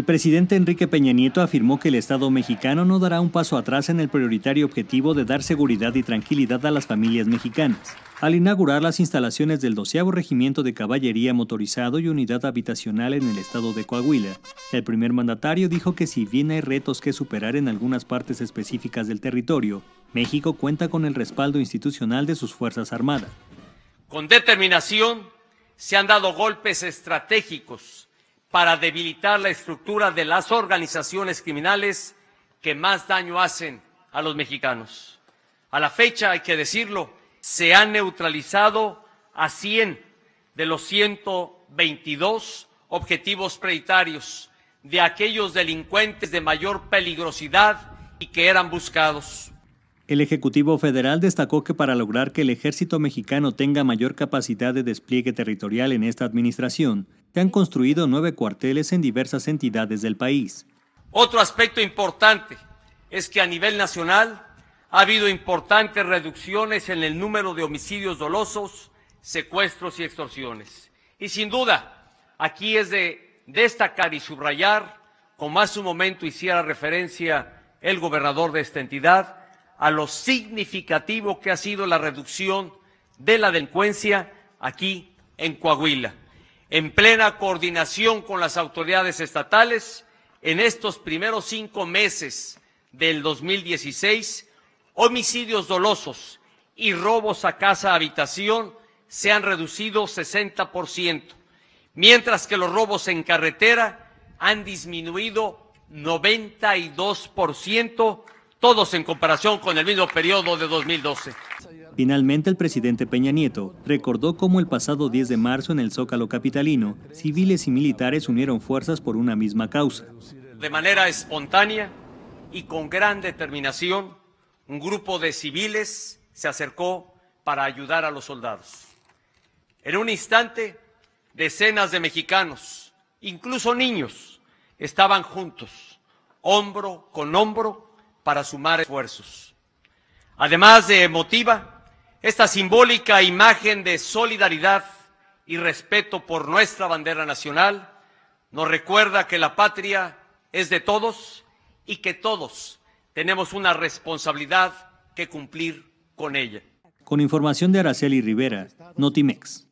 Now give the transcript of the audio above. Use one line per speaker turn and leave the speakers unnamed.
El presidente Enrique Peña Nieto afirmó que el Estado mexicano no dará un paso atrás en el prioritario objetivo de dar seguridad y tranquilidad a las familias mexicanas, al inaugurar las instalaciones del 12 Regimiento de Caballería Motorizado y Unidad Habitacional en el estado de Coahuila. El primer mandatario dijo que si bien hay retos que superar en algunas partes específicas del territorio, México cuenta con el respaldo institucional de sus Fuerzas Armadas.
Con determinación se han dado golpes estratégicos para debilitar la estructura de las organizaciones criminales que más daño hacen a los mexicanos. A la fecha, hay que decirlo, se han neutralizado a 100 de los 122 objetivos prioritarios de aquellos delincuentes de mayor peligrosidad y que eran buscados.
El Ejecutivo Federal destacó que para lograr que el ejército mexicano tenga mayor capacidad de despliegue territorial en esta administración, que han construido nueve cuarteles en diversas entidades del país. Otro
aspecto importante es que a nivel nacional ha habido importantes reducciones en el número de homicidios dolosos, secuestros y extorsiones. Y sin duda, aquí es de destacar y subrayar, como hace un momento hiciera referencia el gobernador de esta entidad, a lo significativo que ha sido la reducción de la delincuencia aquí en Coahuila en plena coordinación con las autoridades estatales, en estos primeros cinco meses del 2016, homicidios dolosos y robos a casa-habitación se han reducido 60%, mientras que los robos en carretera han disminuido 92%, todos en comparación con el mismo periodo de 2012.
Finalmente, el presidente Peña Nieto recordó cómo el pasado 10 de marzo en el Zócalo Capitalino, civiles y militares unieron fuerzas por una misma causa.
De manera espontánea y con gran determinación, un grupo de civiles se acercó para ayudar a los soldados. En un instante, decenas de mexicanos, incluso niños, estaban juntos, hombro con hombro, para sumar esfuerzos. Además de emotiva, esta simbólica imagen de solidaridad y respeto por nuestra bandera nacional nos recuerda que la patria es de todos y que todos tenemos una responsabilidad que cumplir con
ella. Con información de Araceli Rivera, Notimex.